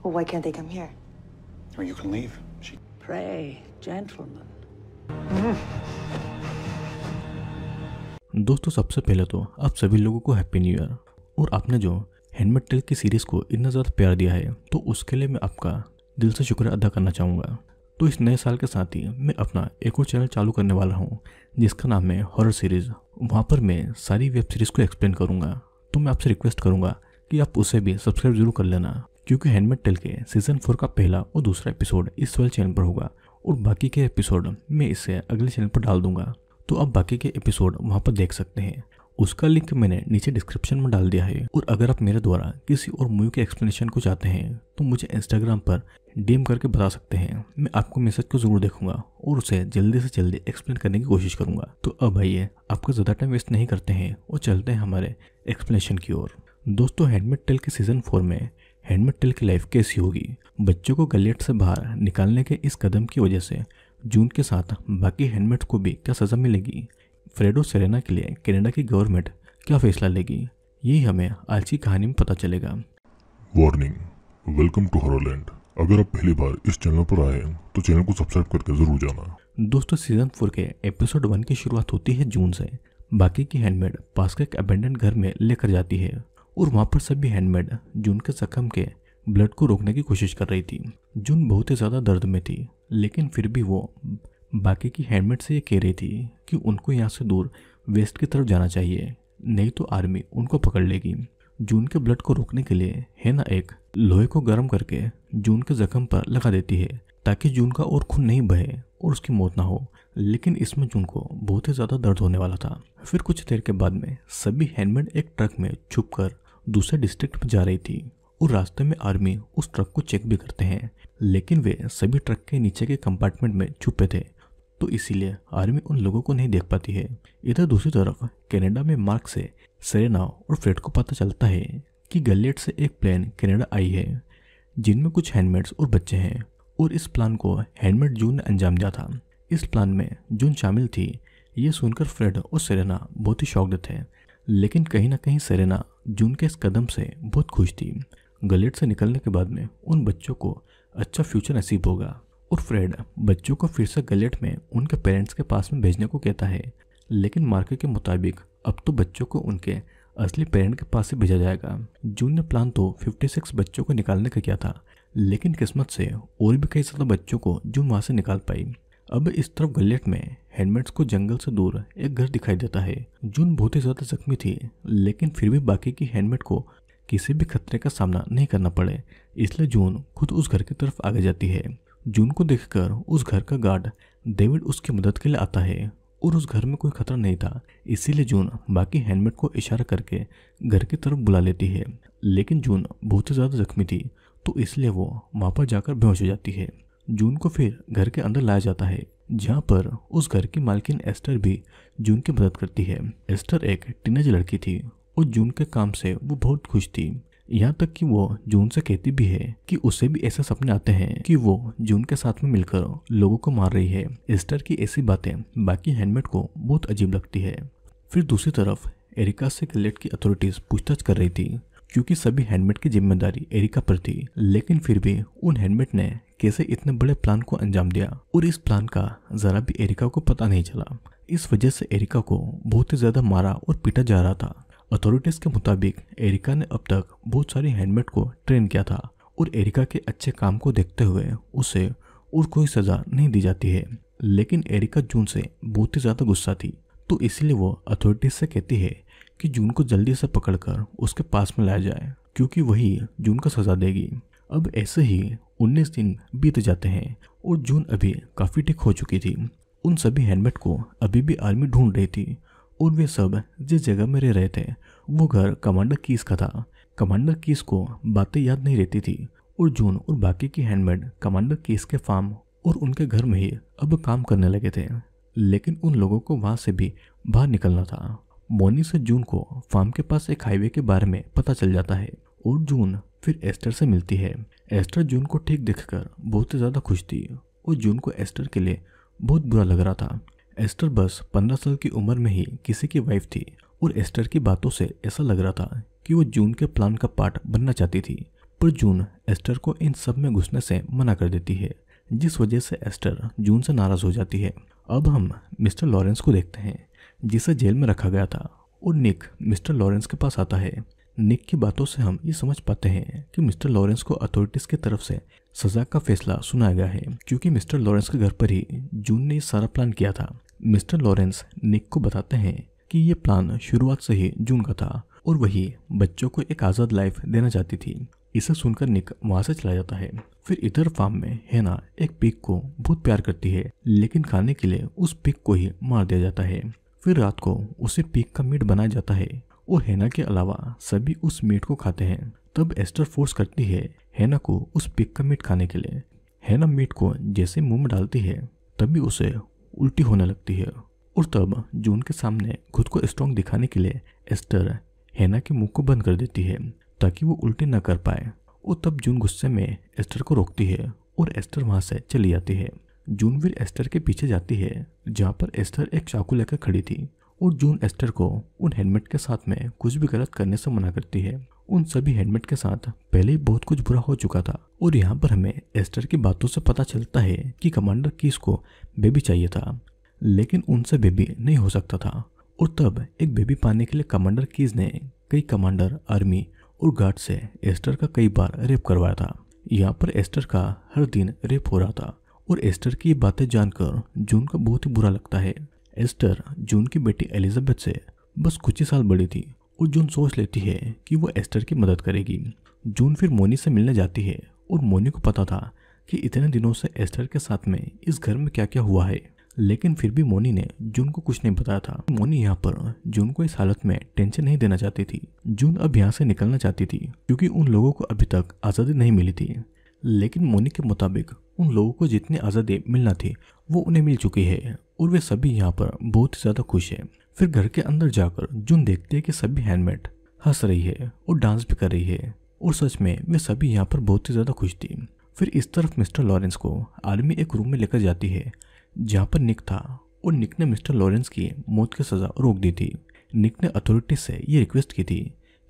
Well, why can't they come here? Or you can leave. She... Pray, gentlemen. दोस्तों सबसे पहले तो आप सभी लोगों को हैप्पी न्यू ईयर और आपने जो हैंडमेड टेल की सीरीज़ को इतना ज़्यादा प्यार दिया है तो उसके लिए मैं आपका दिल से शुक्र अदा करना चाहूँगा तो इस नए साल के साथ ही मैं अपना एक और चैनल चालू करने वाला हूँ जिसका नाम है हॉरर सीरीज़ वहाँ पर मैं सारी वेब सीरीज़ को एक्सप्लेन करूँगा तो मैं आपसे रिक्वेस्ट करूंगा कि आप उसे भी सब्सक्राइब जरूर कर लेना क्योंकि हैंडमेड टेल के सीजन फोर का पहला और दूसरा एपिसोड इस वाले चैनल पर होगा और बाकी के एपिसोड मैं इसे अगले चैनल पर डाल दूंगा तो आप बाकी के एपिसोड वहाँ पर देख सकते हैं उसका लिंक मैंने नीचे डिस्क्रिप्शन में डाल दिया है और अगर आप मेरे द्वारा किसी और मूवी के एक्सप्लेनेशन को चाहते हैं तो मुझे इंस्टाग्राम पर डीएम करके बता सकते हैं मैं आपको मैसेज को जरूर देखूंगा और उसे जल्दी से जल्दी एक्सप्लेन करने की कोशिश करूंगा तो अब आइए आपका ज़्यादा टाइम वेस्ट नहीं करते हैं और चलते हैं हमारे एक्सप्लेनेशन की ओर दोस्तों हैंडमेड टेल के सीजन फोर में हैंडमेड टेल की लाइफ कैसी होगी बच्चों को गलेट से बाहर निकालने के इस कदम की वजह से जून के साथ बाकी हैंडमेड को भी क्या सज़ा मिलेगी फ्रेडो सेरेना के लिए कनाडा की गवर्नमेंट क्या फैसला लेगी ये हमें आज की कहानी में पता चलेगा वार्निंग वेलकम टू हॉरलैंड अगर आप पहली बार इस चैनल पर आए हैं तो चैनल को सब्सक्राइब करके जरूर जाना दोस्तों सीजन फोर के एपिसोड वन की शुरुआत होती है जून से बाकी की हैंडमेड पास के एक अबेंडेंट घर में लेकर जाती है और वहाँ पर सभी हैंडमेड जून के जख्म के ब्लड को रोकने की कोशिश कर रही थी जून बहुत ही ज़्यादा दर्द में थी लेकिन फिर भी वो बाकी की हैंडमेड से ये कह रही थी कि उनको यहाँ से दूर वेस्ट की तरफ जाना चाहिए नहीं तो आर्मी उनको पकड़ लेगी जून के ब्लड को रोकने के लिए हेना एक लोहे को गर्म करके जून के जख्म पर लगा देती है ताकि जून का और खून नहीं बहे और उसकी मौत ना हो लेकिन इसमें जून को बहुत ही ज़्यादा दर्द होने वाला था फिर कुछ देर के बाद में सभी हैंडमेड एक ट्रक में छुप कर दूसरे डिस्ट्रिक्ट में जा रही थी और रास्ते में आर्मी उस ट्रक को चेक भी करते हैं लेकिन वे सभी ट्रक के नीचे के कंपार्टमेंट में छुपे थे तो इसीलिए आर्मी उन लोगों को नहीं देख पाती है इधर दूसरी तरफ कनाडा में मार्क से सेरेना और फ्रेड को पता चलता है कि गलेट से एक प्लेन कनाडा आई है जिनमें कुछ हैंडमेड्स और बच्चे हैं और इस प्लान को हैंडमेड जून ने अंजाम दिया था इस प्लान में जून शामिल थी ये सुनकर फ्रेड और सेरेना बहुत ही शौकद थे लेकिन कहीं ना कहीं सेरेना जून के इस कदम से बहुत खुश थी गलेट से निकलने के बाद में उन बच्चों को अच्छा फ्यूचर नसीब होगा और फ्रेड बच्चों को फिर से गलेट में उनके पेरेंट्स के पास में भेजने को कहता है लेकिन मार्केट के मुताबिक अब तो बच्चों को उनके असली पेरेंट के पास से भेजा जाएगा जून ने प्लान तो 56 बच्चों को निकालने का किया था लेकिन किस्मत से और भी कई सारे बच्चों को जून वहाँ से निकाल पाई अब इस तरफ गलेट में हेलमेट्स को जंगल से दूर एक घर दिखाई देता है जून बहुत ही ज़्यादा जख्मी थी लेकिन फिर भी बाकी की हेलमेट को किसी भी खतरे का सामना नहीं करना पड़े इसलिए जून खुद उस घर की तरफ आगे जाती है जून को देखकर उस घर का गार्ड डेविड उसकी मदद के लिए आता है और उस घर में कोई खतरा नहीं था इसीलिए जून बाकी हेलमेट को इशारा करके घर की तरफ बुला लेती है लेकिन जून बहुत ही ज़्यादा जख्मी थी तो इसलिए वो वहाँ पर जाकर बेहोश हो जाती है जून को फिर घर के अंदर लाया जाता है जहाँ पर उस घर की मालकिन एस्टर भी जून की मदद करती है एस्टर एक टीनेज लड़की थी और जून के काम से वो बहुत खुश थी यहाँ तक कि वो जून से कहती भी है कि उसे भी ऐसे सपने आते हैं कि वो जून के साथ में मिलकर लोगों को मार रही है एस्टर की ऐसी बातें बाकी हैंडमेड को बहुत अजीब लगती है फिर दूसरी तरफ एरिका से कलेट की अथॉरिटीज पूछताछ कर रही थी क्योंकि सभी हैंडमेड की जिम्मेदारी एरिका पर थी लेकिन फिर भी उन हैंडमेड ने कैसे इतने बड़े प्लान को अंजाम दिया और इस प्लान का जरा भी एरिका को पता नहीं चला इस वजह से एरिका को बहुत ही ज्यादा मारा और पीटा जा रहा था अथॉरिटीज़ के मुताबिक एरिका ने अब तक बहुत सारे हैंडमेड को ट्रेन किया था और एरिका के अच्छे काम को देखते हुए उसे और कोई सज़ा नहीं दी जाती है लेकिन एरिका जून से बहुत ही ज़्यादा गुस्सा थी तो इसीलिए वो अथॉरिटीज़ से कहती है कि जून को जल्दी से पकड़कर उसके पास में लाया जाए क्योंकि वही जून को सज़ा देगी अब ऐसे ही 19 दिन बीत जाते हैं और जून अभी काफ़ी ठीक हो चुकी थी उन सभी हेलमेट को अभी भी आर्मी ढूंढ रही थी और वे सब जिस जगह में रह रहे थे वो घर कमांडर कीस का था कमांडर कीस को बातें याद नहीं रहती थी और जून और बाकी की हैंडमेड कमांडर कीस के फार्म और उनके घर में ही अब काम करने लगे थे लेकिन उन लोगों को वहाँ से भी बाहर निकलना था मॉर्निंग से जून को फार्म के पास एक हाईवे के बारे में पता चल जाता है और जून फिर एस्टर से मिलती है एस्टर जून को ठीक देखकर बहुत ही ज़्यादा खुश थी और जून को एस्टर के लिए बहुत बुरा लग रहा था एस्टर बस पंद्रह साल की उम्र में ही किसी की वाइफ थी और एस्टर की बातों से ऐसा लग रहा था कि वो जून के प्लान का पार्ट बनना चाहती थी पर जून एस्टर को इन सब में घुसने से मना कर देती है जिस वजह से एस्टर जून से नाराज हो जाती है अब हम मिस्टर लॉरेंस को देखते हैं जिसे जेल में रखा गया था और निक मिस्टर लॉरेंस के पास आता है निक की बातों से हम ये समझ पाते हैं कि मिस्टर लॉरेंस को अथॉरिटीज़ की तरफ से सजा का फैसला सुनाया गया है क्योंकि मिस्टर लॉरेंस के घर पर ही जून ने सारा प्लान किया था मिस्टर लॉरेंस निक को बताते हैं कि ये प्लान शुरुआत से ही जून का था और वही बच्चों को एक आज़ाद लाइफ देना चाहती थी इसे सुनकर निक वहाँ से चला जाता है फिर इधर फार्म में हेना एक पिक को बहुत प्यार करती है लेकिन खाने के लिए उस पिक को ही मार दिया जाता है फिर रात को उसे पिक का मीट बनाया जाता है और हेना के अलावा सभी उस मीट को खाते हैं तब एस्टर फोर्स करती है हेना को उस पिक का मीट खाने के लिए हेना मीट को जैसे मुंह में डालती है तभी उसे उल्टी होने लगती है और तब जून के सामने खुद को स्ट्रॉन्ग दिखाने के लिए एस्टर हैना के मुंह को बंद कर देती है ताकि वो उल्टी न कर पाए और तब जून गुस्से में एस्टर को रोकती है और एस्टर वहां से चली जाती है जून फिर एस्टर के पीछे जाती है जहाँ पर एस्टर एक चाकू लेकर खड़ी थी और जून एस्टर को उन हेलमेट के साथ में कुछ भी गलत करने से मना करती है उन सभी हेलमेट के साथ पहले ही बहुत कुछ बुरा हो चुका था और यहाँ पर हमें एस्टर की बातों से पता चलता है कि कमांडर कीस को बेबी चाहिए था लेकिन उनसे बेबी नहीं हो सकता था और तब एक बेबी पाने के लिए कमांडर कीज ने कई कमांडर आर्मी और गार्ड से एस्टर का कई बार रेप करवाया था यहाँ पर एस्टर का हर दिन रेप हो रहा था और एस्टर की बातें जानकर जून का बहुत ही बुरा लगता है एस्टर जून की बेटी एलिजाबेथ से बस कुछ ही साल बड़ी थी और जून सोच लेती है कि वो एस्टर की मदद करेगी जून फिर मोनी से मिलने जाती है और मोनी को पता था कि इतने दिनों से एस्टर के साथ में इस घर में क्या क्या हुआ है लेकिन फिर भी मोनी ने जून को कुछ नहीं बताया था मोनी यहाँ पर जून को इस हालत में टेंशन नहीं देना चाहती थी जून अब यहाँ से निकलना चाहती थी क्योंकि उन लोगों को अभी तक आज़ादी नहीं मिली थी लेकिन मोनी के मुताबिक उन लोगों को जितनी आज़ादी मिलना थी वो उन्हें मिल चुकी है और वे सभी यहाँ पर बहुत ज़्यादा खुश हैं फिर घर के अंदर जाकर जुन देखती है कि सभी हैंडमेड हंस रही है और डांस भी कर रही है और सच में वे सभी यहाँ पर बहुत ही ज़्यादा खुश थी फिर इस तरफ मिस्टर लॉरेंस को आर्मी एक रूम में लेकर जाती है जहाँ पर निक था और निक ने मिस्टर लॉरेंस की मौत की सज़ा रोक दी थी निक ने अथॉरिटी से ये रिक्वेस्ट की थी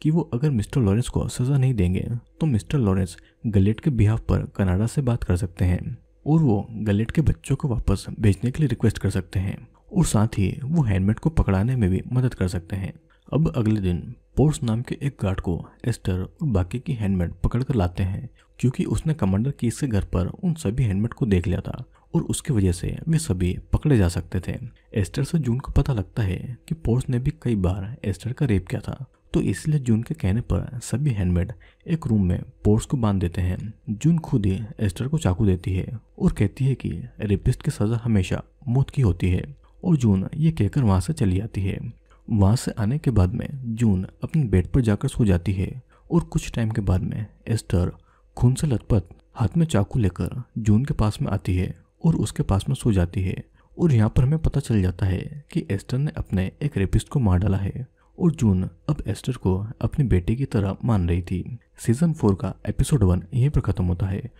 कि वो अगर मिस्टर लॉरेंस को सज़ा नहीं देंगे तो मिस्टर लॉरेंस गलेट के बिहाफ पर कनाडा से बात कर सकते हैं और वो गलेट के बच्चों को वापस भेजने के लिए रिक्वेस्ट कर सकते हैं और साथ ही वो हेलमेट को पकड़ाने में भी मदद कर सकते हैं अब अगले दिन पोर्स नाम के एक गार्ड को एस्टर और बाकी की हेलमेट पकड़ कर लाते हैं क्योंकि उसने कमांडर की इसके घर पर उन सभी हेलमेट को देख लिया था और उसकी वजह से वे सभी पकड़े जा सकते थे एस्टर से जून को पता लगता है कि पोर्स ने भी कई बार एस्टर का रेप किया था तो इसलिए जून के कहने पर सभी हैंडमेड एक रूम में पोर्स को बांध देते हैं जून खुद ही एस्टर को चाकू देती है और कहती है कि रेपिस्ट की सजा हमेशा मौत की होती है और जून ये कहकर वहाँ से चली आती है वहाँ से आने के बाद में जून अपने बेड पर जाकर सो जाती है और कुछ टाइम के बाद में एस्टर खून से लथपथ हाथ में चाकू लेकर जून के पास में आती है और उसके पास में सो जाती है और यहाँ पर हमें पता चल जाता है कि एस्टर ने अपने एक रेपिस्ट को मार डाला है और जून अब एस्टर को अपने बेटे की तरह मान रही थी सीजन फोर का एपिसोड वन यहीं पर ख़त्म होता है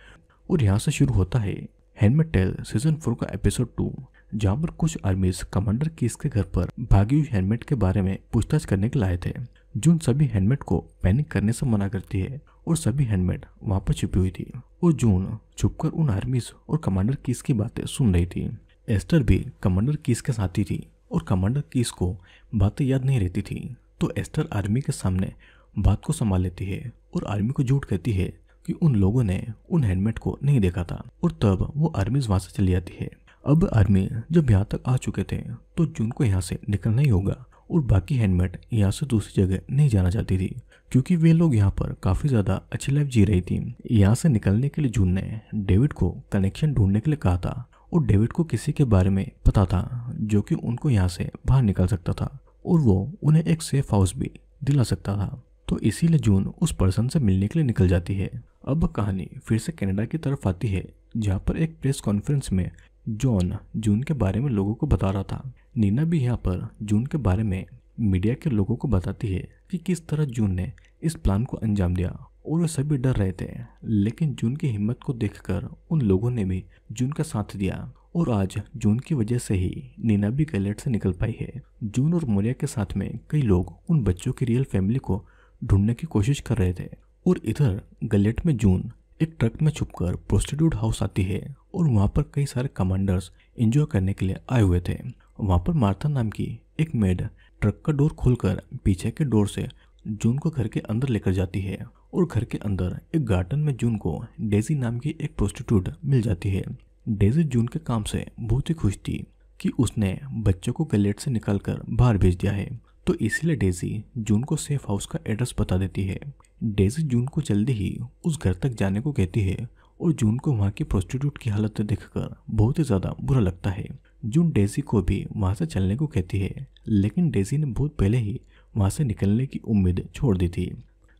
और यहाँ से शुरू होता है हैंडमेड टेल सीजन फोर का एपिसोड टू जहाँ पर कुछ आर्मीज कमांडर किस के घर पर भागी हुई हेलमेट के बारे में पूछताछ करने के लाए थे जो उन सभी हेलमेट को पैनिक करने से मना करती है और सभी हेलमेट वहां पर छुपी हुई थी और जून छुपकर उन आर्मीज और कमांडर किस की बातें सुन रही थी एस्टर भी कमांडर किस के साथी थी और कमांडर किस को बातें याद नहीं रहती थी तो एस्टर आर्मी के सामने बात को संभाल लेती है और आर्मी को झूठ कहती है कि उन लोगों ने उन हेलमेट को नहीं देखा था और तब वो आर्मीज वहां से चली जाती है अब आदमी जब यहाँ तक आ चुके थे तो जून को यहाँ से निकलना ही होगा और बाकी हेलमेट यहाँ से दूसरी जगह नहीं जाना चाहती थी क्योंकि वे लोग यहाँ पर काफ़ी ज़्यादा अच्छी लाइफ जी रही थी यहाँ से निकलने के लिए जून ने डेविड को कनेक्शन ढूंढने के लिए कहा था और डेविड को किसी के बारे में पता था जो कि उनको यहाँ से बाहर निकल सकता था और वो उन्हें एक सेफ हाउस भी दिला सकता था तो इसीलिए जून उस पर्सन से मिलने के लिए निकल जाती है अब कहानी फिर से कनाडा की तरफ आती है जहाँ पर एक प्रेस कॉन्फ्रेंस में जॉन जून के बारे में लोगों को बता रहा था नीना भी यहाँ पर जून के बारे में मीडिया के लोगों को बताती है कि किस तरह जून ने इस प्लान को अंजाम दिया और वे सभी डर रहे थे लेकिन जून की हिम्मत को देखकर उन लोगों ने भी जून का साथ दिया और आज जून की वजह से ही नीना भी गैलेट से निकल पाई है जून और मोरिया के साथ में कई लोग उन बच्चों की रियल फैमिली को ढूंढने की कोशिश कर रहे थे और इधर गलेट में जून एक ट्रक में छुपकर प्रोस्टिट्यूट हाउस आती है और वहाँ पर कई सारे कमांडर्स एंजॉय करने के लिए आए हुए थे वहाँ पर मार्था नाम की एक मेड ट्रक का डोर खोलकर पीछे के डोर से जून को घर के अंदर लेकर जाती है और घर के अंदर एक गार्डन में जून को डेजी नाम की एक प्रोस्टिट्यूट मिल जाती है डेजी जून के काम से बहुत ही खुश थी कि उसने बच्चों को गलेट से निकालकर बाहर भेज दिया है तो इसीलिए डेजी जून को सेफ हाउस का एड्रेस बता देती है डेजी जून को जल्दी ही उस घर तक जाने को कहती है और जून को वहाँ की प्रोस्टिट्यूट की हालत देखकर बहुत ही ज़्यादा बुरा लगता है जून डेजी को भी वहाँ से चलने को कहती है लेकिन डेजी ने बहुत पहले ही वहाँ से निकलने की उम्मीद छोड़ दी थी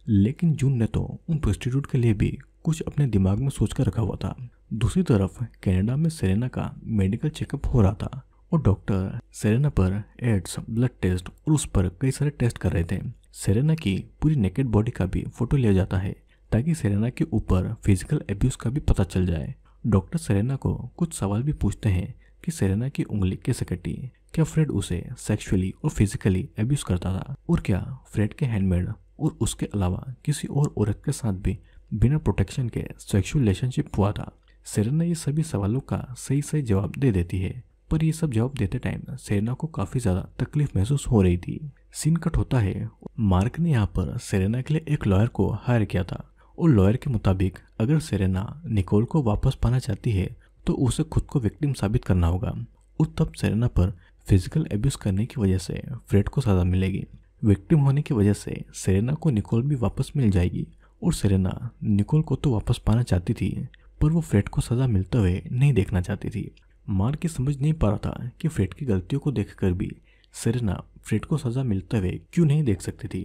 लेकिन जून ने तो उन प्रोस्टिट्यूट के लिए भी कुछ अपने दिमाग में सोच कर रखा हुआ था दूसरी तरफ कनाडा में सेरेना का मेडिकल चेकअप हो रहा था और डॉक्टर सेरेना पर एड्स ब्लड टेस्ट और उस पर कई सारे टेस्ट कर रहे थे सेरेना की पूरी नेकेड बॉडी का भी फोटो लिया जाता है ताकि सेरेना के ऊपर फिजिकल एब्यूज का भी पता चल जाए डॉक्टर सेरेना को कुछ सवाल भी पूछते हैं कि सेरेना की उंगली कैसे कटी क्या फ्रेड उसे सेक्सुअली और फिजिकली एब्यूज करता था और क्या फ्रेड के हैंडमेड और उसके अलावा किसी और औरत के साथ भी बिना प्रोटेक्शन के सेक्सुअल रिलेशनशिप हुआ था सेरेना ये सभी सवालों का सही सही जवाब दे देती है पर ये सब जवाब देते टाइम सेरेना को काफ़ी ज़्यादा तकलीफ महसूस हो रही थी सीन कट होता है मार्क ने यहाँ पर सेरेना के लिए एक लॉयर को हायर किया था और लॉयर के मुताबिक अगर सेरेना निकोल को वापस पाना चाहती है तो उसे खुद को विक्टिम साबित करना होगा और तब सेरेना पर फिजिकल एब्यूज़ करने की वजह से फ्रेड को सज़ा मिलेगी विक्टिम होने की वजह से सेरेना को निकोल भी वापस मिल जाएगी और सेरेना निकोल को तो वापस पाना चाहती थी पर वो फ्रेड को सज़ा मिलते हुए नहीं देखना चाहती थी मार के समझ नहीं पा रहा था कि फ्रेड की गलतियों को देखकर भी सेरेना फ्रेड को सज़ा मिलते हुए क्यों नहीं देख सकती थी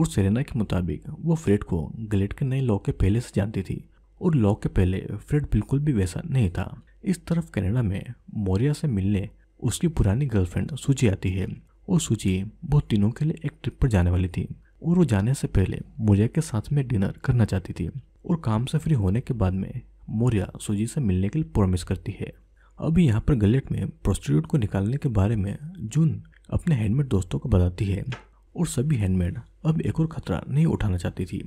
और सेरेना के मुताबिक वो फ्रेड को ग्लेट के नए लॉ के पहले से जानती थी और लॉ के पहले फ्रेड बिल्कुल भी वैसा नहीं था इस तरफ कनाडा में मोरिया से मिलने उसकी पुरानी गर्लफ्रेंड सूची आती है और सूची बहुत तीनों के लिए एक ट्रिप पर जाने वाली थी और वो जाने से पहले मोरिया के साथ में डिनर करना चाहती थी और काम से फ्री होने के बाद में मोरिया सूजी से मिलने के लिए प्रोमिस करती है अभी यहाँ पर गलेट में प्रोस्टिट्यूट को निकालने के बारे में जून अपने हैंडमेड दोस्तों को बताती है और सभी हैंडमेड अब एक और खतरा नहीं उठाना चाहती थी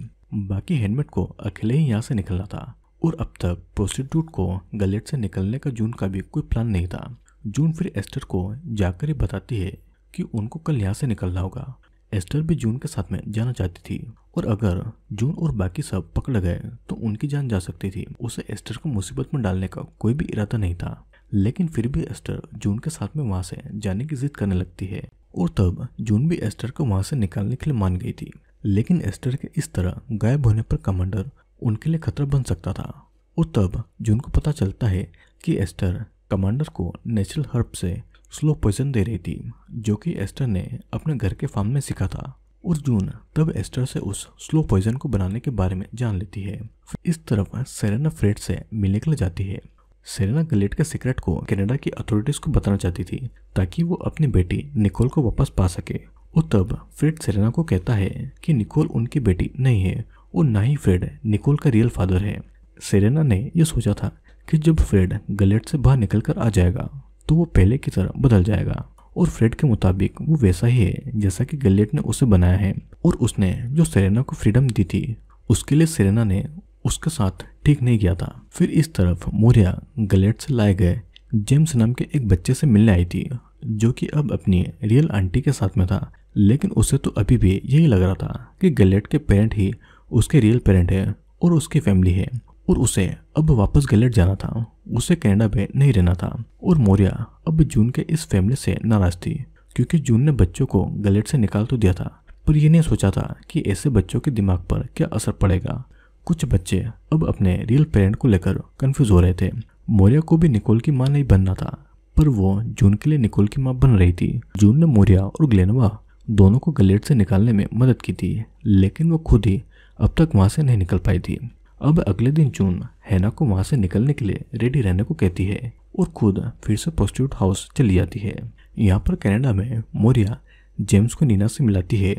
बाकी हैंडमेड को अकेले ही यहाँ से निकलना था और अब तक प्रोस्टिट्यूट को गलेट से निकलने का जून का भी कोई प्लान नहीं था जून फिर एस्टर को जाकर ही बताती है कि उनको कल यहाँ से निकलना होगा एस्टर भी जून के साथ में जाना चाहती थी और अगर जून और बाकी सब पकड़ गए तो उनकी जान जा सकती थी उसे एस्टर को मुसीबत में डालने का कोई भी इरादा नहीं था लेकिन फिर भी एस्टर जून के साथ में वहां से जाने की जिद करने लगती है और तब जून भी एस्टर को वहां से निकालने के लिए मान गई थी लेकिन एस्टर के इस तरह गायब होने पर कमांडर उनके लिए खतरा बन सकता था और तब जून को पता चलता है कि एस्टर कमांडर को नेचुरल हर्ब से स्लो पॉइजन दे रही थी जो कि एस्टर ने अपने घर के फार्म में सीखा था और जून तब एस्टर से उस स्लो पॉइजन को बनाने के बारे में जान लेती है इस तरफ सेरेना फ्रेड से मिलने के लिए जाती है सेरेना गलेट के सीक्रेट को कनाडा की अथॉरिटीज को बताना चाहती थी ताकि वो अपनी बेटी निकोल को वापस पा सके वो तब फ्रेड सेरेना को कहता है कि निकोल उनकी बेटी नहीं है और ना ही फ्रेड निकोल का रियल फादर है सेरेना ने यह सोचा था कि जब फ्रेड गलेट से बाहर निकल आ जाएगा तो वो पहले की तरह बदल जाएगा और फ्रेड के मुताबिक वो वैसा ही है जैसा कि गलेट ने उसे बनाया है और उसने जो सेरेना को फ्रीडम दी थी उसके लिए सेरेना ने उसके साथ ठीक नहीं किया था फिर इस तरफ मोरिया गलेट से लाए गए जेम्स नाम के एक बच्चे से मिलने आई थी जो कि अब अपनी रियल आंटी के साथ में था लेकिन उसे तो अभी भी यही लग रहा था कि गलेट के पेरेंट ही उसके रियल पेरेंट है और उसकी फैमिली है और उसे अब वापस गलेट जाना था उसे कनाडा में नहीं रहना था और मोरिया अब जून के इस फैमिली से नाराज थी क्योंकि जून ने बच्चों को गलेट से निकाल तो दिया था पर यह नहीं सोचा था कि ऐसे बच्चों के दिमाग पर क्या असर पड़ेगा कुछ बच्चे अब अपने रियल पेरेंट को लेकर कंफ्यूज हो रहे थे मौर्या को भी निकोल की माँ नहीं बनना था पर वो जून के लिए निकोल की माँ बन रही थी जून ने मौर्या और ग्लेनवा दोनों को गलेट से निकालने में मदद की थी लेकिन वो खुद ही अब तक वहाँ से नहीं निकल पाई थी अब अगले दिन जून हैना को वहाँ से निकलने के लिए रेडी रहने को कहती है और खुद फिर से प्रोस्टिट्यूट हाउस चली जाती है यहाँ पर कनाडा में मौर्या जेम्स को नीना से मिलाती है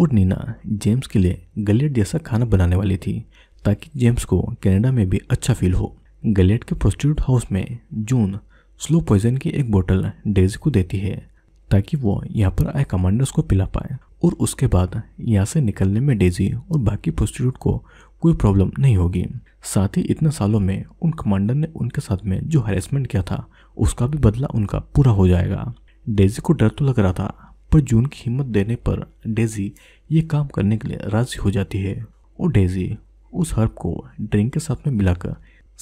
और नीना जेम्स के लिए गलेट जैसा खाना बनाने वाली थी ताकि जेम्स को कनाडा में भी अच्छा फील हो गलेट के प्रोस्टिट्यूट हाउस में जून स्लो पॉइजन की एक बोतल डेजी को देती है ताकि वो यहाँ पर आए कमांडर्स को पिला पाए और उसके बाद यहाँ से निकलने में डेजी और बाकी प्रोस्टिट्यूट को कोई प्रॉब्लम नहीं होगी साथ ही इतने सालों में उन कमांडर ने उनके साथ में जो हेरेसमेंट किया था उसका भी बदला उनका पूरा हो जाएगा डेजी को डर तो लग रहा था पर जून की हिम्मत देने पर डेजी ये काम करने के लिए राजी हो जाती है और डेजी उस हर्ब को ड्रिंक के साथ में मिलाकर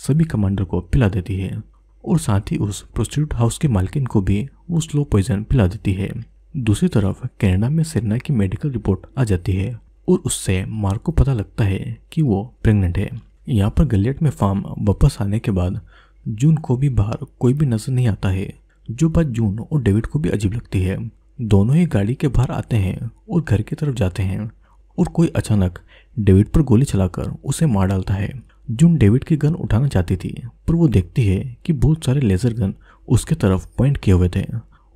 सभी कमांडर को पिला देती है और साथ ही उस प्रोस्टिट्यूट हाउस के मालकिन को भी वो स्लो पॉइजन पिला देती है दूसरी तरफ कनाडा में सेना की मेडिकल रिपोर्ट आ जाती है और उससे मार्क को पता लगता है कि वो प्रेग्नेंट है यहाँ पर गलियट में फार्म वापस आने के बाद जून को भी बाहर कोई भी नजर नहीं आता है जो बात जून और डेविड को भी अजीब लगती है दोनों ही गाड़ी के बाहर आते हैं और घर की तरफ जाते हैं और कोई अचानक डेविड पर गोली चलाकर उसे मार डालता है जून डेविड की गन उठाना चाहती थी पर वो देखती है कि बहुत सारे लेजर गन उसके तरफ पॉइंट किए हुए थे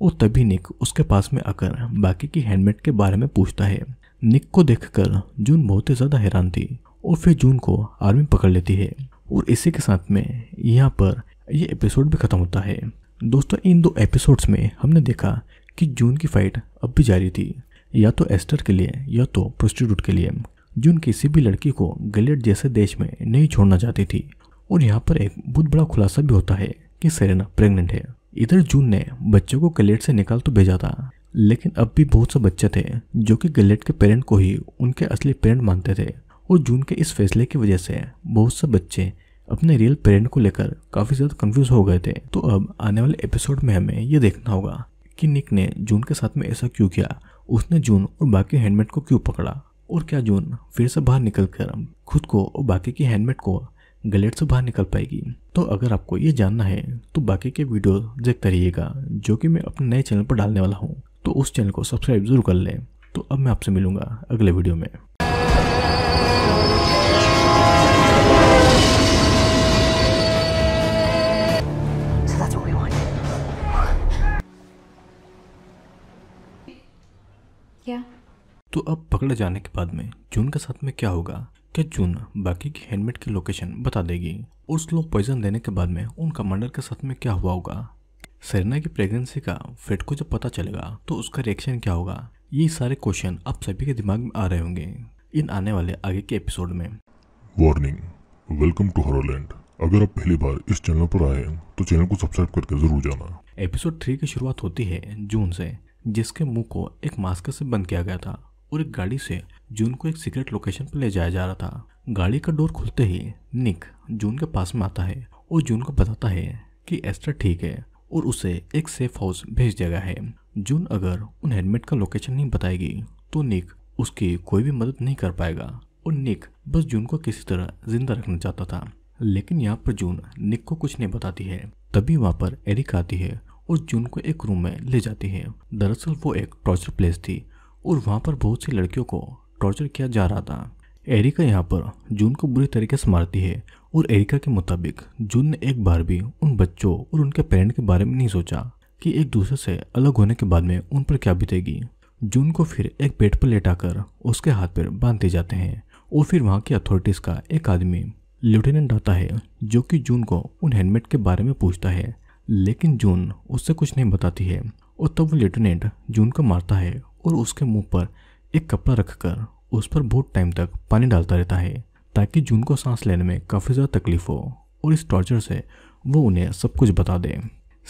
और तभी निक उसके पास में आकर बाकी की हैंडमेड के बारे में पूछता है निक को देखकर जून बहुत ही ज़्यादा हैरान थी और फिर जून को आर्मी पकड़ लेती है और इसी के साथ में यहाँ पर ये एपिसोड भी ख़त्म होता है दोस्तों इन दो एपिसोड्स में हमने देखा कि जून की फाइट अब भी जारी थी या तो एस्टर के लिए या तो प्रोस्टिट्यूट के लिए जून किसी भी लड़की को गलेट जैसे देश में नहीं छोड़ना चाहती थी और यहाँ पर एक बहुत बड़ा खुलासा भी होता है कि सेरेना प्रेग्नेंट है इधर जून ने बच्चों को गलेट से निकाल तो भेजा था लेकिन अब भी बहुत से बच्चे थे जो कि गलेट के पेरेंट को ही उनके असली पेरेंट मानते थे और जून के इस फैसले की वजह से बहुत से बच्चे अपने रियल पेरेंट को लेकर काफ़ी ज़्यादा कंफ्यूज हो गए थे तो अब आने वाले एपिसोड में हमें ये देखना होगा कि निक ने जून के साथ में ऐसा क्यों किया उसने जून और बाकी हैंडमेड को क्यों पकड़ा और क्या जोन फिर से बाहर निकल कर खुद को और बाकी के हैंडमेड को गलेट से बाहर निकल पाएगी तो अगर आपको ये जानना है तो बाकी के वीडियो देखते रहिएगा जो कि मैं अपने नए चैनल पर डालने वाला हूँ तो उस चैनल को सब्सक्राइब जरूर कर लें तो अब मैं आपसे मिलूंगा अगले वीडियो में तो अब पकड़े जाने के बाद में जून के साथ में क्या होगा क्या जून बाकी की हेलमेट की लोकेशन बता देगी और स्लो पॉइजन देने के बाद में उन कमांडर के साथ में क्या हुआ होगा सरना की प्रेगनेंसी का फेट को जब पता चलेगा तो उसका रिएक्शन क्या होगा ये सारे क्वेश्चन आप सभी के दिमाग में आ रहे होंगे इन आने वाले आगे के एपिसोड में वार्निंग वेलकम टू हरोलैंड अगर आप पहली बार इस चैनल पर आए हैं तो चैनल को सब्सक्राइब करके जरूर जाना एपिसोड थ्री की शुरुआत होती है जून से जिसके मुंह को एक मास्क से बंद किया गया था और एक गाड़ी से जून को एक सीक्रेट लोकेशन पर ले जाया जा रहा था गाड़ी का डोर खुलते ही निक जून के पास में आता है और जून को बताता है कि एस्टर ठीक है और उसे एक सेफ हाउस भेज दिया गया है जून अगर उन हेलमेट का लोकेशन नहीं बताएगी तो निक उसकी कोई भी मदद नहीं कर पाएगा और निक बस जून को किसी तरह जिंदा रखना चाहता था लेकिन यहाँ पर जून निक को कुछ नहीं बताती है तभी वहाँ पर एरिक आती है और जून को एक रूम में ले जाती है दरअसल वो एक टॉर्चर प्लेस थी और वहाँ पर बहुत सी लड़कियों को टॉर्चर किया जा रहा था एरिका यहाँ पर जून को बुरी तरीके से मारती है और एरिका के मुताबिक जून ने एक बार भी उन बच्चों और उनके पेरेंट के बारे में नहीं सोचा कि एक दूसरे से अलग होने के बाद में उन पर क्या बीतेगी जून को फिर एक पेट पर लेटाकर उसके हाथ पर बांध दिए जाते हैं और फिर वहाँ की अथॉरिटीज़ का एक आदमी लेफ्टिनेंट आता है जो कि जून को उन हेलमेट के बारे में पूछता है लेकिन जून उससे कुछ नहीं बताती है और तब वो लेफ्टिनेंट जून को मारता है और उसके मुंह पर एक कपड़ा रखकर उस पर बहुत टाइम तक पानी डालता रहता है ताकि जून को सांस लेने में काफ़ी ज़्यादा तकलीफ हो और इस टॉर्चर से वो उन्हें सब कुछ बता दे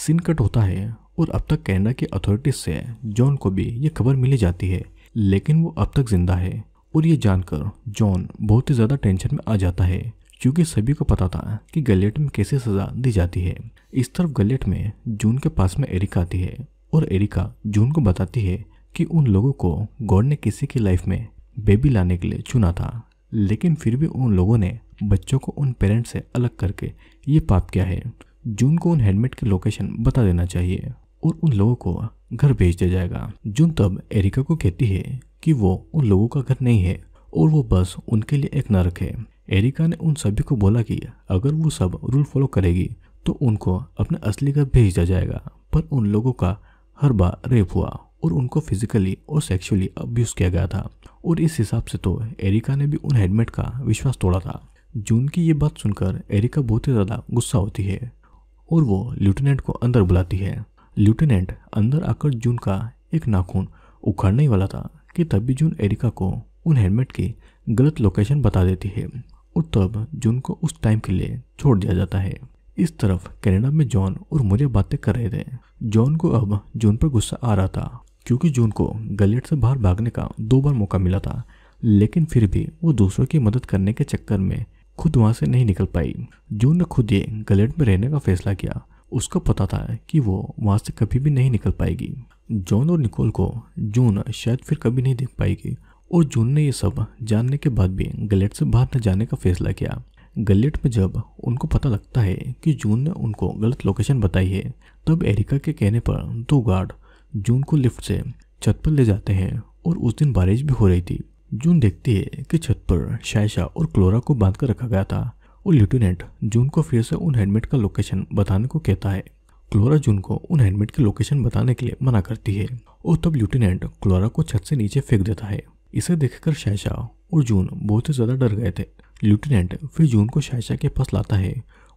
सीन कट होता है और अब तक कैनेडा की अथॉरिटीज से जॉन को भी ये खबर मिली जाती है लेकिन वो अब तक जिंदा है और ये जानकर जॉन बहुत ही ज़्यादा टेंशन में आ जाता है क्योंकि सभी को पता था कि गलेट में कैसे सज़ा दी जाती है इस तरफ गलेट में जून के पास में एरिका आती है और एरिका जून को बताती है कि उन लोगों को गॉड ने किसी की लाइफ में बेबी लाने के लिए चुना था लेकिन फिर भी उन लोगों ने बच्चों को उन पेरेंट्स से अलग करके ये पाप किया है जून को उन हेडमेट की लोकेशन बता देना चाहिए और उन लोगों को घर भेज दिया जाएगा जून तब एरिका को कहती है कि वो उन लोगों का घर नहीं है और वो बस उनके लिए एक नरक है एरिका ने उन सभी को बोला कि अगर वो सब रूल फॉलो करेगी तो उनको अपने असली घर भेज दिया जाएगा पर उन लोगों का हर बार रेप हुआ और उनको फिजिकली और सेक्सुअली अब्यूज़ किया गया था और इस हिसाब से तो एरिका ने भी उन हेडमेट का विश्वास तोड़ा था जून की ये बात सुनकर एरिका बहुत ही ज़्यादा गुस्सा होती है और वो लेफ्टिनेंट को अंदर बुलाती है लेफ्टिनेंट अंदर आकर जून का एक नाखून उखाड़ने वाला था कि तभी जून एरिका को उन हेलमेट की गलत लोकेशन बता देती है और तब जून को उस टाइम के लिए छोड़ दिया जाता है इस तरफ कनाडा में जॉन और मुझे बातें कर रहे थे जॉन को अब जून पर गुस्सा आ रहा था क्योंकि जून को गलियट से बाहर भागने का दो बार मौका मिला था लेकिन फिर भी वो दूसरों की मदद करने के चक्कर में खुद वहाँ से नहीं निकल पाई जून ने खुद ये गलेट में रहने का फैसला किया उसको पता था कि वो वहाँ से कभी भी नहीं निकल पाएगी जॉन और निकोल को जून शायद फिर कभी नहीं देख पाएगी और जून ने ये सब जानने के बाद भी गलेट से बाहर न जाने का फैसला किया गलेट में जब उनको पता लगता है कि जून ने उनको गलत लोकेशन बताई है तब एरिका के कहने पर दो गार्ड जून को लिफ्ट से छत पर ले जाते हैं और उस दिन बारिश भी हो रही थी जून देखती है कि छत पर शायशा और क्लोरा को बांध कर रखा गया था और लेफ्टिनेंट जून को फिर से उन हेडमेट का लोकेशन बताने को कहता है क्लोरा जून को उन हेडमेट की लोकेशन बताने के लिए मना करती है और तब लेफ्टिनेंट क्लोरा को छत से नीचे फेंक देता है इसे देखकर शायशा और जून बहुत ही ज़्यादा डर गए थे लेफ्टिनेंट फिर जून को शायशा के पास लाता है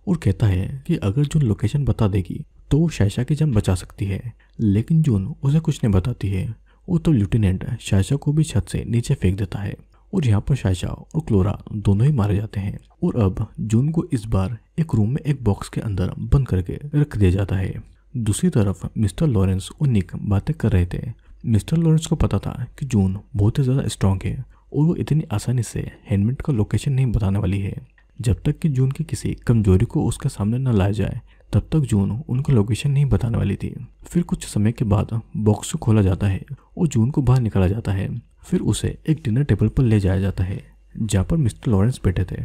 और कहता है कि अगर जून लोकेशन बता देगी तो वो शायशा की जान बचा सकती है लेकिन जून उसे कुछ नहीं बताती है वो तो लेफ्टिनेंट शायशा को भी छत से नीचे फेंक देता है और यहाँ पर शायशा और क्लोरा दोनों ही मारे जाते हैं और अब जून को इस बार एक रूम में एक बॉक्स के अंदर बंद करके रख दिया जाता है दूसरी तरफ मिस्टर लॉरेंस और निक बातें कर रहे थे मिस्टर लॉरेंस को पता था कि जून बहुत ही ज़्यादा स्ट्रांग है और वो इतनी आसानी से हेलमेट का लोकेशन नहीं बताने वाली है जब तक कि जून की किसी कमजोरी को उसके सामने न लाया जाए तब तक जून उनको लोकेशन नहीं बताने वाली थी फिर कुछ समय के बाद बॉक्स खोला जाता है और जून को बाहर निकाला जाता है फिर उसे एक डिनर टेबल पर ले जाया जाता है जहाँ पर मिस्टर लॉरेंस बैठे थे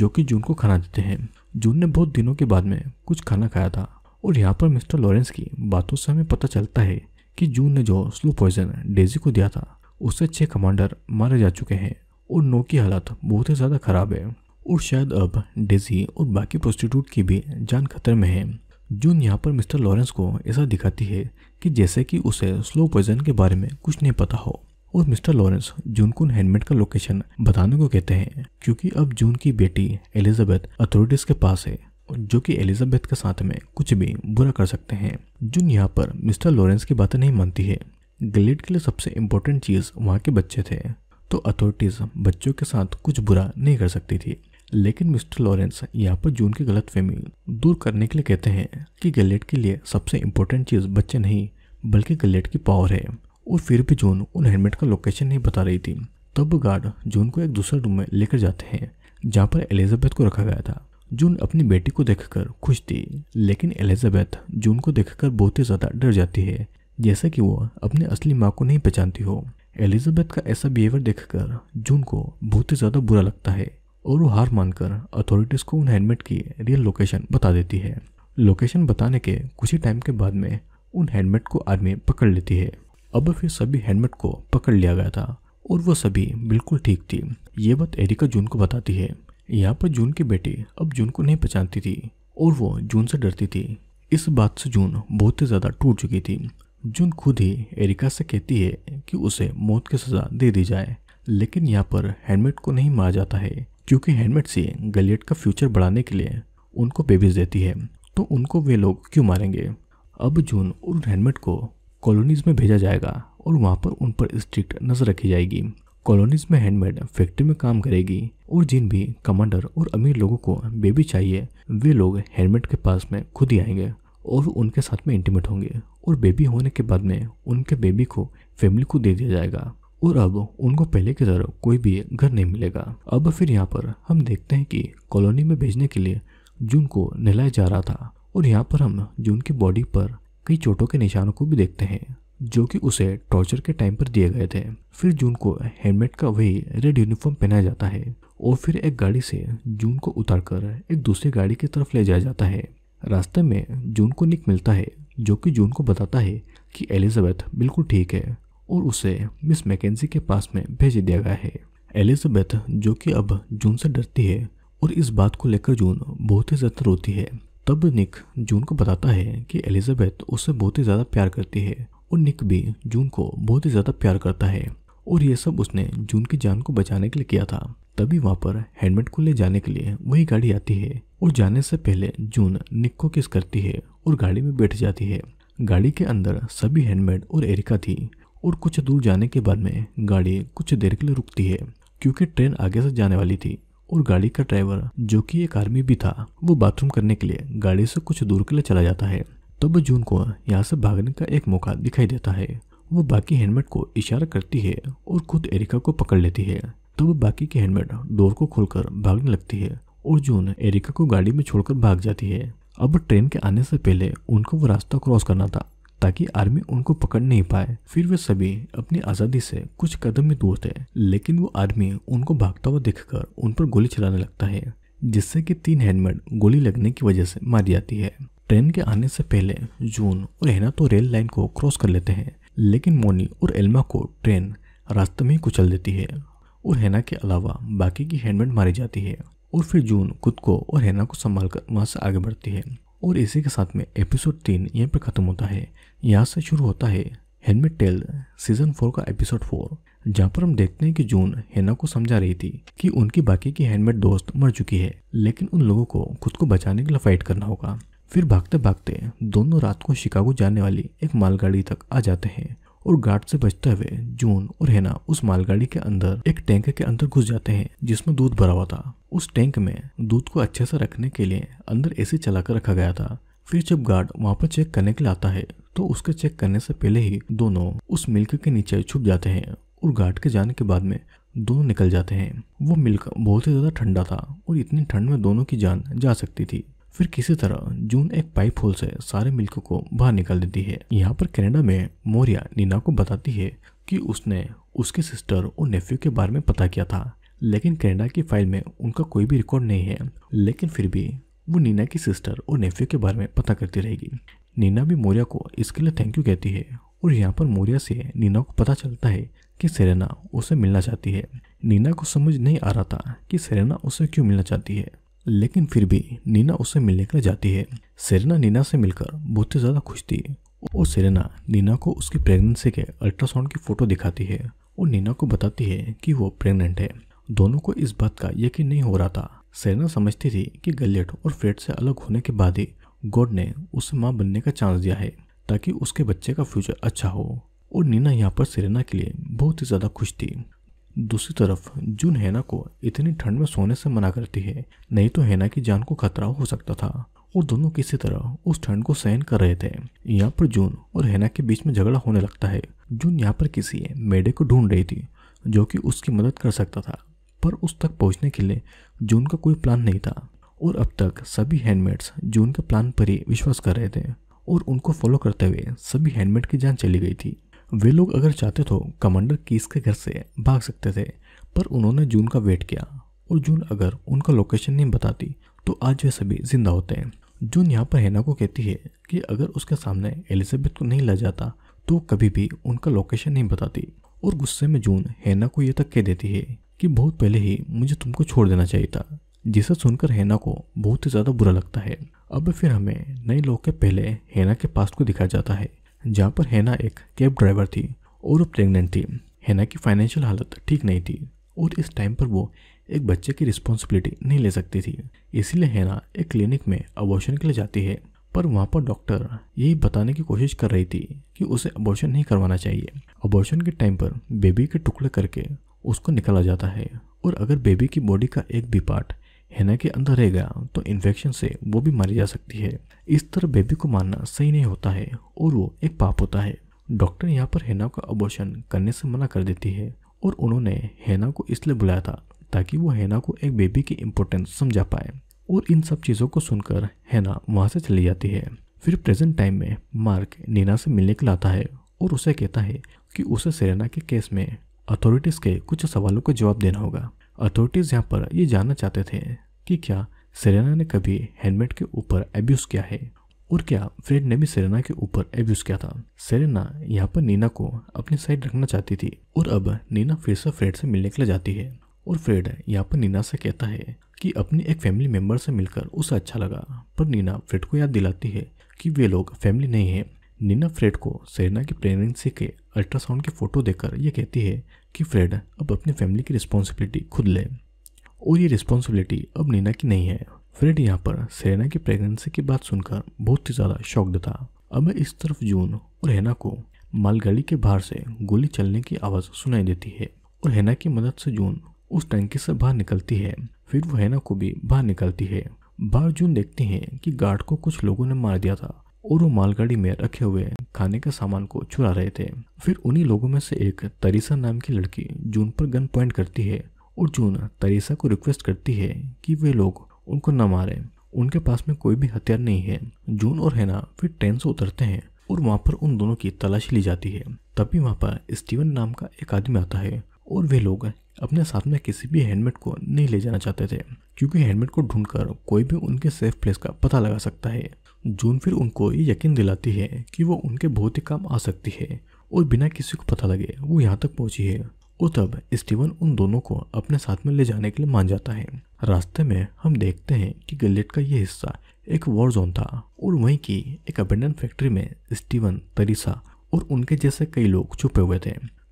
जो कि जून को खाना देते हैं जून ने बहुत दिनों के बाद में कुछ खाना खाया था और यहाँ पर मिस्टर लॉरेंस की बातों से हमें पता चलता है कि जून ने जो स्लो पॉइजन डेजी को दिया था उससे छः कमांडर मारे जा चुके हैं और नो की हालत बहुत ही ज़्यादा खराब है और शायद अब डेजी और बाकी प्रोस्टिट्यूट की भी जान खतरे में है जून यहाँ पर मिस्टर लॉरेंस को ऐसा दिखाती है कि जैसे कि उसे स्लो पॉइजन के बारे में कुछ नहीं पता हो और मिस्टर लॉरेंस जून को हैंडमेड का लोकेशन बताने को कहते हैं क्योंकि अब जून की बेटी एलिजाबेथ अथॉरिटीज के पास है जो कि एलिजाबेथ के साथ में कुछ भी बुरा कर सकते हैं जून यहाँ पर मिस्टर लॉरेंस की बातें नहीं मानती है ग्लेड के लिए सबसे इम्पोर्टेंट चीज़ वहाँ के बच्चे थे तो अथॉरिटीज़ बच्चों के साथ कुछ बुरा नहीं कर सकती थी लेकिन मिस्टर लॉरेंस यहाँ पर जून की गलत फहमी दूर करने के लिए कहते हैं कि गलेट के लिए सबसे इम्पोर्टेंट चीज़ बच्चे नहीं बल्कि गलेट की पावर है और फिर भी जून उन हेलमेट का लोकेशन नहीं बता रही थी तब गार्ड जून को एक दूसरे रूम में लेकर जाते हैं जहाँ पर एलिजाबेथ को रखा गया था जून अपनी बेटी को देख खुश थी लेकिन एलिजाबैथ जून को देख बहुत ही ज़्यादा डर जाती है जैसा कि वो अपनी असली माँ को नहीं पहचानती हो एलिजाबेथ का ऐसा बिहेवियर देखकर जून को बहुत ही ज़्यादा बुरा लगता है और वो हार मानकर अथॉरिटीज़ को उन हेलमेट की रियल लोकेशन बता देती है लोकेशन बताने के कुछ ही टाइम के बाद में उन हेलमेट को आर्मी पकड़ लेती है अब फिर सभी हेलमेट को पकड़ लिया गया था और वो सभी बिल्कुल ठीक थी ये बात एरिका जून को बताती है यहाँ पर जून की बेटी अब जून को नहीं पहचानती थी और वो जून से डरती थी इस बात से जून बहुत ही ज़्यादा टूट चुकी थी जून खुद ही एरिका से कहती है कि उसे मौत की सज़ा दे दी जाए लेकिन यहाँ पर हेलमेट को नहीं मारा जाता है क्योंकि हैंडमेड से गलियट का फ्यूचर बढ़ाने के लिए उनको बेबीज देती है तो उनको वे लोग क्यों मारेंगे अब जून उन हैंडमेड को कॉलोनीज में भेजा जाएगा और वहाँ पर उन पर स्ट्रिक्ट नज़र रखी जाएगी कॉलोनीज में हैंडमेड फैक्ट्री में काम करेगी और जिन भी कमांडर और अमीर लोगों को बेबी चाहिए वे लोग हेलमेट के पास में खुद ही आएंगे और उनके साथ में इंटीमेट होंगे और बेबी होने के बाद में उनके बेबी को फैमिली को दे दिया जाएगा और अब उनको पहले की तरह कोई भी घर नहीं मिलेगा अब फिर यहाँ पर हम देखते हैं कि कॉलोनी में भेजने के लिए जून को नहलाया जा रहा था और यहाँ पर हम जून की बॉडी पर कई चोटों के निशानों को भी देखते हैं जो कि उसे टॉर्चर के टाइम पर दिए गए थे फिर जून को हेलमेट का वही रेड यूनिफॉर्म पहनाया जाता है और फिर एक गाड़ी से जून को उतारकर एक दूसरी गाड़ी की तरफ ले जाया जाता है रास्ते में जून को निक मिलता है जो कि जून को बताता है कि एलिजाबेथ बिल्कुल ठीक है और उसे मिस मैकेजी के पास में भेज दिया गया है एलिजाबेथ जो कि अब जून से डरती है और इस बात को लेकर जून बहुत ही ज़्यादा रोती है तब निक जून को बताता है कि एलिजाबेथ उससे बहुत ही ज़्यादा प्यार करती है और निक भी जून को बहुत ही ज़्यादा प्यार करता है और ये सब उसने जून की जान को बचाने के लिए किया था तभी वहाँ पर हैंडमेड को ले जाने के लिए वही गाड़ी आती है और जाने से पहले जून निक को किस करती है और गाड़ी में बैठ जाती है गाड़ी के अंदर सभी हैंडमेड और एरिका थी और कुछ दूर जाने के बाद में गाड़ी कुछ देर के लिए रुकती है क्योंकि ट्रेन आगे से जाने वाली थी और गाड़ी का ड्राइवर जो कि एक आर्मी भी था वो बाथरूम करने के लिए गाड़ी से कुछ दूर के लिए चला जाता है तब जून को यहाँ से भागने का एक मौका दिखाई देता है वो बाकी हेलमेट को इशारा करती है और खुद एरिका को पकड़ लेती है तब बाकी की हेलमेट डोर को खोलकर भागने लगती है और जून एरिका को गाड़ी में छोड़कर भाग जाती है अब ट्रेन के आने से पहले उनको वो रास्ता क्रॉस करना था ताकि आर्मी उनको पकड़ नहीं पाए फिर वे सभी अपनी आजादी से कुछ कदम में दूर थे लेकिन वो आर्मी उनको भागता हुआ देखकर उन पर गोली चलाने लगता है जिससे कि तीन हेलमेट गोली लगने की वजह से मारी जाती है ट्रेन के आने से पहले जून और हेना तो रेल लाइन को क्रॉस कर लेते हैं लेकिन मोनी और एल्मा को ट्रेन रास्ते में ही कुचल देती है और हैना के अलावा बाकी की हैंडमेड मारी जाती है और फिर जून खुद को और हेना को संभाल कर वहाँ से आगे बढ़ती है और इसी के साथ में एपिसोड तीन यहीं पर ख़त्म होता है यहाँ से शुरू होता है हेनमेट टेल सीजन फोर का एपिसोड फोर जहाँ पर हम देखते हैं कि जून हेना को समझा रही थी कि उनकी बाकी की हैंडमेड दोस्त मर चुकी है लेकिन उन लोगों को खुद को बचाने के लिए फाइट करना होगा फिर भागते भागते दोनों रात को शिकागो जाने वाली एक मालगाड़ी तक आ जाते हैं और गार्ड से बचते हुए जून और हेना उस मालगाड़ी के अंदर एक टैंक के अंदर घुस जाते हैं जिसमें दूध भरा हुआ था उस टैंक में दूध को अच्छे से रखने के लिए अंदर एसी चलाकर रखा गया था फिर जब गार्ड वहाँ पर चेक करने के लिए आता है तो उसके चेक करने से पहले ही दोनों उस मिल्क के नीचे छुप जाते हैं और गार्ड के जाने के बाद में दोनों निकल जाते हैं वो मिल्क बहुत ही ज़्यादा ठंडा था और इतनी ठंड में दोनों की जान जा सकती थी फिर किसी तरह जून एक पाइप होल से सारे मिल्क को बाहर निकाल देती है यहाँ पर कनाडा में मोरिया नीना को बताती है कि उसने उसके सिस्टर और नेफ्यू के बारे में पता किया था लेकिन कनाडा की फाइल में उनका कोई भी रिकॉर्ड नहीं है लेकिन फिर भी वो नीना की सिस्टर और नेफ्यू के बारे में पता करती रहेगी नीना भी मोरिया को इसके लिए थैंक यू कहती है और यहाँ पर मोरिया से नीना को पता चलता है कि सेरेना उसे मिलना चाहती है नीना को समझ नहीं आ रहा था कि सेरेना उसे क्यों मिलना चाहती है लेकिन फिर भी नीना उसे मिलने के लिए जाती है सेरेना नीना से मिलकर बहुत ही ज़्यादा खुश थी और सेरेना नीना को उसकी प्रेगनेंसी के अल्ट्रासाउंड की फ़ोटो दिखाती है और नीना को बताती है कि वो प्रेग्नेंट है दोनों को इस बात का यकीन नहीं हो रहा था सेरेना समझती थी कि गलियट और फ्रेड से अलग होने के बाद ही गॉड ने उसे माँ बनने का चांस दिया है ताकि उसके बच्चे का फ्यूचर अच्छा हो और नीना यहाँ पर सेरेना के लिए बहुत ही ज़्यादा खुश थी दूसरी तरफ जून हैना को इतनी ठंड में सोने से मना करती है नहीं तो हैना की जान को खतरा हो सकता था और दोनों किसी तरह उस ठंड को सहन कर रहे थे यहाँ पर जून और हैना के बीच में झगड़ा होने लगता है जून यहाँ पर किसी मेडे को ढूंढ रही थी जो कि उसकी मदद कर सकता था पर उस तक पहुंचने के लिए जून का कोई प्लान नहीं था और अब तक सभी हैंडमेड्स जून के प्लान पर ही विश्वास कर रहे थे और उनको फॉलो करते हुए सभी हैंडमेड की जान चली गई थी वे लोग अगर चाहते तो कमांडर कीस के घर से भाग सकते थे पर उन्होंने जून का वेट किया और जून अगर उनका लोकेशन नहीं बताती तो आज वे सभी जिंदा होते हैं जून यहाँ पर हैना को कहती है कि अगर उसके सामने एलिजाबेथ को नहीं ला जाता तो कभी भी उनका लोकेशन नहीं बताती और गुस्से में जून हैना को यह तक कह देती है कि बहुत पहले ही मुझे तुमको छोड़ देना चाहिए था जिसे सुनकर हैना को बहुत ही ज़्यादा बुरा लगता है अब फिर हमें नए लोग के पहले हैना के पास को दिखाया जाता है जहाँ पर हैना एक कैब ड्राइवर थी और वो प्रेगनेंट थी हैना की फाइनेंशियल हालत ठीक नहीं थी और इस टाइम पर वो एक बच्चे की रिस्पॉन्सिबिलिटी नहीं ले सकती थी इसीलिए हैना एक क्लिनिक में अबॉर्शन के लिए जाती है पर वहाँ पर डॉक्टर यही बताने की कोशिश कर रही थी कि उसे अबॉर्शन नहीं करवाना चाहिए अबॉर्शन के टाइम पर बेबी के टुकड़े करके उसको निकाला जाता है और अगर बेबी की बॉडी का एक भी पार्ट हेना के अंदर रह गया तो इन्फेक्शन से वो भी मारी जा सकती है इस तरह बेबी को मारना सही नहीं होता है और वो एक पाप होता है डॉक्टर यहाँ पर हेना का अबोशन करने से मना कर देती है और उन्होंने हेना को इसलिए बुलाया था ताकि वो हेना को एक बेबी की इम्पोर्टेंस समझा पाए और इन सब चीज़ों को सुनकर हैना वहाँ से चली जाती है फिर प्रेजेंट टाइम में मार्क नीना से मिलने के आता है और उसे कहता है कि उसे सेरेना के केस में अथॉरिटीज़ के कुछ सवालों का जवाब देना होगा अथॉरिटीज़ यहाँ पर ये जानना चाहते थे कि क्या सेरेना ने कभी हेलमेट के ऊपर एब्यूज़ किया है और क्या फ्रेड ने भी सेरेना के ऊपर एब्यूज़ किया था सेरेना यहाँ पर नीना को अपनी साइड रखना चाहती थी और अब नीना फिर से फ्रेड से मिलने के लिए जाती है और फ्रेड यहाँ पर नीना से कहता है कि अपनी एक फैमिली मेंबर से मिलकर उसे अच्छा लगा पर नीना फ्रेड को याद दिलाती है कि वे लोग फैमिली नहीं है नीना फ्रेड को सेरेना की प्रेगनेंसी के अल्ट्रासाउंड की फ़ोटो देकर यह कहती है कि फ्रेड अब अपनी फैमिली की रिस्पॉन्सिबिलिटी खुद ले और ये रिस्पॉन्सिबिलिटी अब नीना की नहीं है फ्रेड यहाँ पर सेरेना की प्रेगनेंसी की बात सुनकर बहुत ही ज़्यादा शॉक्ड था अब इस तरफ जून और हैना को मालगाड़ी के बाहर से गोली चलने की आवाज़ सुनाई देती है और हैना की मदद से जून उस टंकी से बाहर निकलती है फिर वो हैना को भी बाहर निकलती है बाहर जून देखते हैं कि गार्ड को कुछ लोगों ने मार दिया था और वो मालगाड़ी में रखे हुए खाने के सामान को चुरा रहे थे फिर उन्हीं लोगों में से एक तरीसा नाम की लड़की जून पर गन पॉइंट करती है और जून तरीसा को रिक्वेस्ट करती है कि वे लोग उनको न मारे उनके पास में कोई भी हथियार नहीं है जून और हैना फिर ट्रेन से उतरते हैं और वहाँ पर उन दोनों की तलाशी ली जाती है तभी वहाँ पर स्टीवन नाम का एक आदमी आता है और वे लोग अपने साथ में किसी भी हेलमेट को नहीं ले जाना चाहते थे क्योंकि हेलमेट को ढूंढकर कोई भी उनके सेफ प्लेस का पता लगा सकता है जून फिर उनको यकीन दिलाती है कि वो उनके बहुत ही काम आ सकती है और बिना किसी को पता लगे वो यहाँ तक पहुँची है और तब स्टीवन उन दोनों को अपने साथ में ले जाने के लिए मान जाता है रास्ते में हम देखते हैं कि गलेट का ये हिस्सा एक वॉर जोन था और वहीं की एक अबेंडन फैक्ट्री में स्टीवन तरीसा और उनके जैसे कई लोग छुपे हुए थे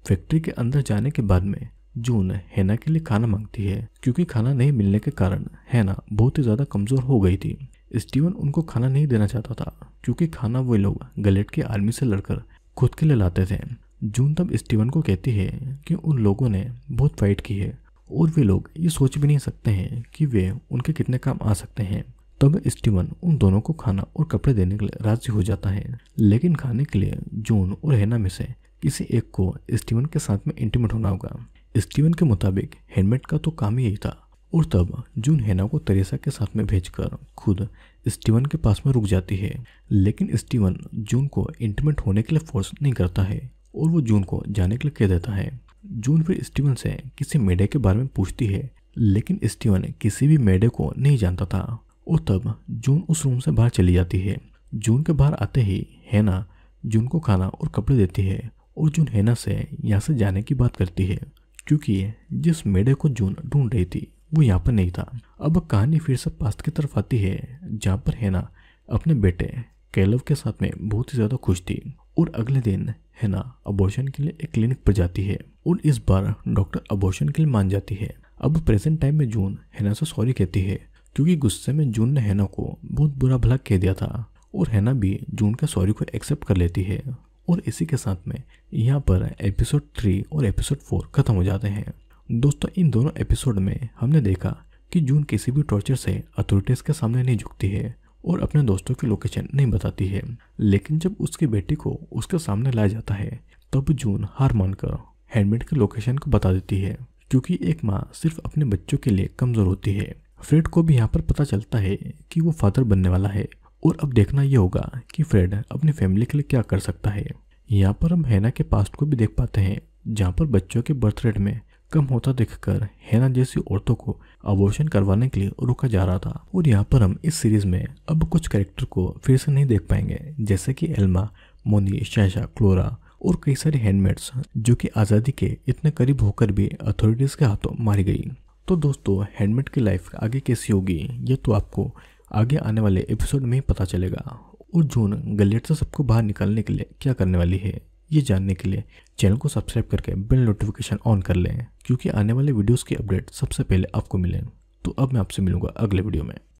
फैक्ट्री के अंदर जाने के बाद में जून हैना के लिए खाना मांगती है क्योंकि खाना नहीं मिलने के कारण हैना बहुत ही ज्यादा कमजोर हो गई थी स्टीवन उनको खाना नहीं देना चाहता था क्योंकि खाना वे लोग गलेट के आर्मी से लड़कर खुद के लिए लाते थे जून तब स्टीवन को कहती है कि उन लोगों ने बहुत फाइट की है और वे लोग ये सोच भी नहीं सकते हैं कि वे उनके कितने काम आ सकते हैं तब स्टीवन उन दोनों को खाना और कपड़े देने के लिए राजी हो जाता है लेकिन खाने के लिए जून और हैना में से किसी एक को स्टीवन के साथ में इंटीमेट होना होगा स्टीवन के मुताबिक हेलमेट का तो काम ही यही था और तब जून हेना को तेरेसा के साथ में भेजकर खुद स्टीवन के पास में रुक जाती है लेकिन स्टीवन जून को इंटीमेट होने के लिए फोर्स नहीं करता है और वो जून को जाने के लिए कह देता है जून फिर स्टीवन से किसी मेडे के बारे में पूछती है लेकिन स्टीवन किसी भी मेडे को नहीं जानता था और तब जून उस रूम से बाहर चली जाती है जून के बाहर आते ही हैना जून को खाना और कपड़े देती है और जून हैना से यहाँ से जाने की बात करती है क्योंकि जिस मेडे को जून ढूंढ रही थी वो यहाँ पर नहीं था अब कहानी फिर से पास्ट की तरफ आती है जहाँ पर हैना अपने बेटे कैलव के साथ में बहुत ही ज़्यादा खुश थी और अगले दिन हैना अबोशन के लिए एक क्लिनिक पर जाती है और इस बार डॉक्टर अबोशन के लिए मान जाती है अब प्रेजेंट टाइम में जून हैना से सॉरी कहती है क्योंकि गुस्से में जून ने हैना को बहुत बुरा भला कह दिया था और हैना भी जून के सॉरी को एक्सेप्ट कर लेती है और इसी के साथ में यहाँ पर एपिसोड थ्री और एपिसोड फोर खत्म हो जाते हैं दोस्तों इन दोनों एपिसोड में हमने देखा कि जून किसी भी टॉर्चर से अथॉरिटीज के सामने नहीं झुकती है और अपने दोस्तों की लोकेशन नहीं बताती है लेकिन जब उसकी बेटी को उसके सामने लाया जाता है तब जून हार मानकर हैंडमेड के लोकेशन को बता देती है क्योंकि एक माँ सिर्फ अपने बच्चों के लिए कमजोर होती है फ्रेड को भी यहाँ पर पता चलता है कि वो फादर बनने वाला है और अब देखना यह होगा कि फ्रेड अपनी फैमिली के लिए क्या कर सकता है यहाँ पर हम हैना के पास्ट को भी देख पाते हैं जहाँ पर बच्चों के बर्थ रेट में कम होता देखकर हैना जैसी औरतों को अबॉर्शन करवाने के लिए रोका जा रहा था और यहाँ पर हम इस सीरीज में अब कुछ कैरेक्टर को फिर से नहीं देख पाएंगे जैसे कि एल्मा मोनी शैशा क्लोरा और कई सारे हैंडमेड्स जो कि आज़ादी के इतने करीब होकर भी अथॉरिटीज़ के हाथों मारी गई तो दोस्तों हैंडमेड की लाइफ आगे कैसी होगी ये तो आपको आगे आने वाले एपिसोड में ही पता चलेगा और जून गलेट से सबको बाहर निकालने के लिए क्या करने वाली है ये जानने के लिए चैनल को सब्सक्राइब करके बिल नोटिफिकेशन ऑन कर लें क्योंकि आने वाले वीडियोस के अपडेट सबसे पहले आपको मिलें तो अब मैं आपसे मिलूंगा अगले वीडियो में